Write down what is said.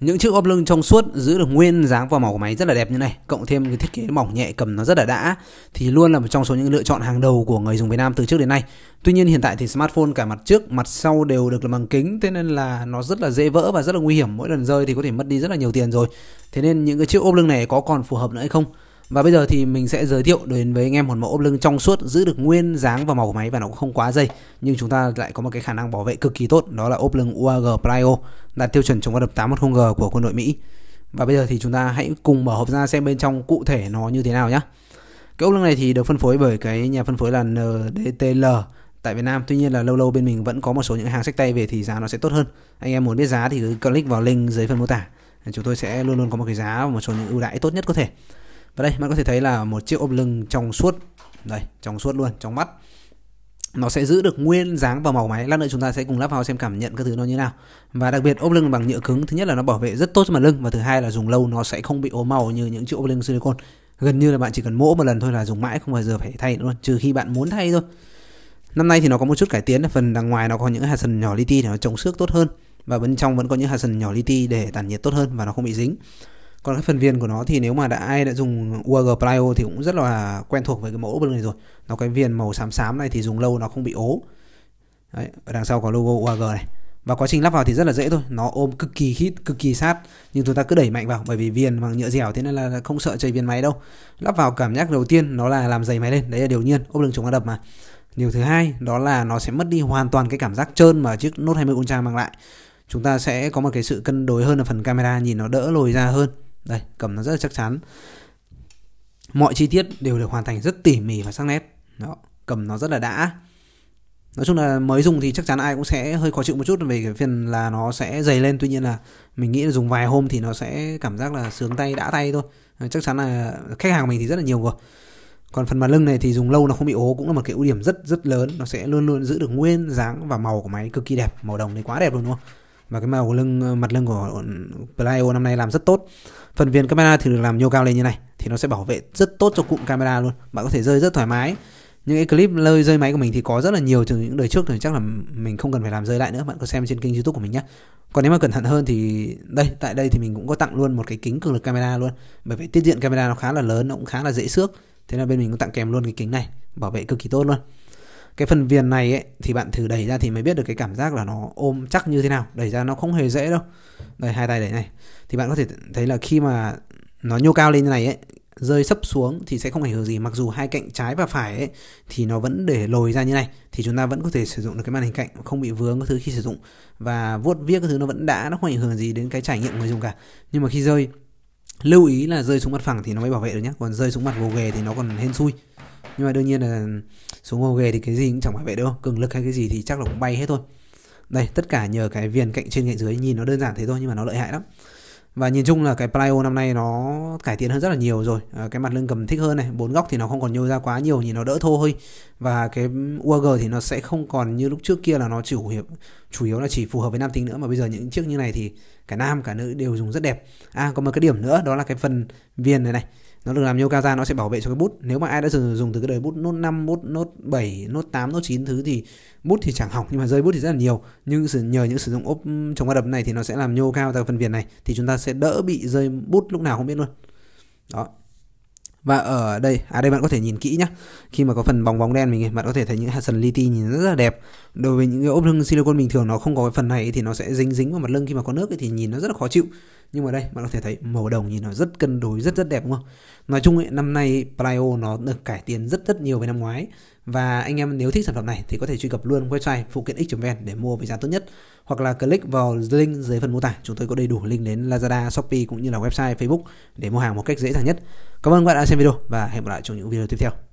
những chiếc ốp lưng trong suốt giữ được nguyên dáng và màu của máy rất là đẹp như này cộng thêm cái thiết kế mỏng nhẹ cầm nó rất là đã thì luôn là một trong số những lựa chọn hàng đầu của người dùng Việt Nam từ trước đến nay tuy nhiên hiện tại thì smartphone cả mặt trước mặt sau đều được làm bằng kính thế nên là nó rất là dễ vỡ và rất là nguy hiểm mỗi lần rơi thì có thể mất đi rất là nhiều tiền rồi thế nên những cái chiếc ốp lưng này có còn phù hợp nữa hay không và bây giờ thì mình sẽ giới thiệu đến với anh em một mẫu ốp lưng trong suốt giữ được nguyên dáng và màu của máy và nó cũng không quá dày nhưng chúng ta lại có một cái khả năng bảo vệ cực kỳ tốt đó là ốp lưng UAG Plyo đạt tiêu chuẩn chống va đập 810G của quân đội Mỹ. Và bây giờ thì chúng ta hãy cùng mở hộp ra xem bên trong cụ thể nó như thế nào nhé. Cái ốp lưng này thì được phân phối bởi cái nhà phân phối là NDTL tại Việt Nam. Tuy nhiên là lâu lâu bên mình vẫn có một số những hàng sách tay về thì giá nó sẽ tốt hơn. Anh em muốn biết giá thì cứ click vào link dưới phần mô tả. Chúng tôi sẽ luôn luôn có một cái giá và một số những ưu đãi tốt nhất có thể và đây bạn có thể thấy là một chiếc ốp lưng trong suốt đây trong suốt luôn trong mắt nó sẽ giữ được nguyên dáng và màu máy lát nữa chúng ta sẽ cùng lắp vào xem cảm nhận các thứ nó như nào và đặc biệt ốp lưng bằng nhựa cứng thứ nhất là nó bảo vệ rất tốt cho mặt lưng và thứ hai là dùng lâu nó sẽ không bị ố màu như những chiếc ốp lưng silicon gần như là bạn chỉ cần mỗ một lần thôi là dùng mãi không bao giờ phải thay luôn trừ khi bạn muốn thay thôi năm nay thì nó có một chút cải tiến phần đằng ngoài nó có những hạt sần nhỏ li ti để nó chống xước tốt hơn và bên trong vẫn có những hạt sần nhỏ li ti để tản nhiệt tốt hơn và nó không bị dính còn cái phần viên của nó thì nếu mà đã ai đã dùng UAG Plyo thì cũng rất là quen thuộc với cái mẫu này rồi nó cái viền màu xám xám này thì dùng lâu nó không bị ố Đấy, ở đằng sau có logo UAG này và quá trình lắp vào thì rất là dễ thôi nó ôm cực kỳ khít cực kỳ sát nhưng chúng ta cứ đẩy mạnh vào bởi vì viên bằng nhựa dẻo thế nên là không sợ chảy viên máy đâu lắp vào cảm giác đầu tiên nó là làm dày máy lên đấy là điều nhiên ốp lưng chống va đập mà điều thứ hai đó là nó sẽ mất đi hoàn toàn cái cảm giác trơn mà chiếc Note 20 Ultra mang lại chúng ta sẽ có một cái sự cân đối hơn ở phần camera nhìn nó đỡ lồi ra hơn đây cầm nó rất là chắc chắn mọi chi tiết đều được hoàn thành rất tỉ mỉ và sắc nét đó cầm nó rất là đã nói chung là mới dùng thì chắc chắn ai cũng sẽ hơi khó chịu một chút về cái phần là nó sẽ dày lên tuy nhiên là mình nghĩ là dùng vài hôm thì nó sẽ cảm giác là sướng tay đã tay thôi ờ, chắc chắn là khách hàng mình thì rất là nhiều rồi còn phần mặt lưng này thì dùng lâu nó không bị ố cũng là một cái ưu điểm rất rất lớn nó sẽ luôn luôn giữ được nguyên dáng và màu của máy cực kỳ đẹp màu đồng thì quá đẹp luôn đúng không và cái màu lưng ờ, mặt lưng của ờ, Plyo năm nay làm rất tốt phần viền camera thì được làm nhô cao lên như này thì nó sẽ bảo vệ rất tốt cho cụm camera luôn bạn có thể rơi rất thoải mái những cái clip lơi rơi máy của mình thì có rất là nhiều từ những đời trước thì chắc là mình không cần phải làm rơi lại nữa bạn có xem trên kênh youtube của mình nhé còn nếu mà cẩn thận hơn thì đây tại đây thì mình cũng có tặng luôn một cái kính cường lực camera luôn bởi vì tiết diện camera nó khá là lớn nó cũng khá là dễ xước thế là bên mình cũng tặng kèm luôn cái kính này bảo vệ cực kỳ tốt luôn cái phần viền này ấy, thì bạn thử đẩy ra thì mới biết được cái cảm giác là nó ôm chắc như thế nào đẩy ra nó không hề dễ đâu đây hai tay đẩy này thì bạn có thể thấy là khi mà nó nhô cao lên như này ấy rơi sấp xuống thì sẽ không ảnh hưởng gì mặc dù hai cạnh trái và phải ấy, thì nó vẫn để lồi ra như này thì chúng ta vẫn có thể sử dụng được cái màn hình cạnh không bị vướng các thứ khi sử dụng và vuốt viết các thứ nó vẫn đã nó không ảnh hưởng gì đến cái trải nghiệm người dùng cả nhưng mà khi rơi lưu ý là rơi xuống mặt phẳng thì nó mới bảo vệ được nhé còn rơi xuống mặt gồ ghề thì nó còn hên xui nhưng mà đương nhiên là xuống hồ ghề thì cái gì cũng chẳng bảo vệ đâu cường lực hay cái gì thì chắc là cũng bay hết thôi đây tất cả nhờ cái viền cạnh trên cạnh dưới nhìn nó đơn giản thế thôi nhưng mà nó lợi hại lắm và nhìn chung là cái plyo năm nay nó cải tiến hơn rất là nhiều rồi à, cái mặt lưng cầm thích hơn này bốn góc thì nó không còn nhô ra quá nhiều nhìn nó đỡ thô hơi và cái UAG thì nó sẽ không còn như lúc trước kia là nó chủ yếu chủ yếu là chỉ phù hợp với nam tính nữa mà bây giờ những chiếc như này thì cả nam cả nữ đều dùng rất đẹp à còn một cái điểm nữa đó là cái phần viền này này nó được làm yoga ra nó sẽ bảo vệ cho cái bút nếu mà ai đã dùng, dùng từ cái đời bút nốt 5, bút nốt 7, nốt 8, nốt 9 thứ thì bút thì chẳng hỏng nhưng mà rơi bút thì rất là nhiều nhưng nhờ những sử dụng ốp chống va đập này thì nó sẽ làm nhô cao vào phần viền này thì chúng ta sẽ đỡ bị rơi bút lúc nào không biết luôn đó và ở đây à đây bạn có thể nhìn kỹ nhá khi mà có phần bóng bóng đen mình bạn có thể thấy những hạt sần li ti nhìn rất là đẹp đối với những cái ốp lưng silicon bình thường nó không có cái phần này thì nó sẽ dính dính vào mặt lưng khi mà có nước thì nhìn nó rất là khó chịu nhưng mà đây bạn có thể thấy màu đồng nhìn nó rất cân đối rất rất đẹp đúng không nói chung ấy, năm nay plyo nó được cải tiến rất rất nhiều với năm ngoái và anh em nếu thích sản phẩm này thì có thể truy cập luôn website phụ kiện x.vn để mua với giá tốt nhất hoặc là click vào link dưới phần mô tả. Chúng tôi có đầy đủ link đến Lazada, Shopee cũng như là website Facebook để mua hàng một cách dễ dàng nhất. Cảm ơn các bạn đã xem video và hẹn gặp lại trong những video tiếp theo.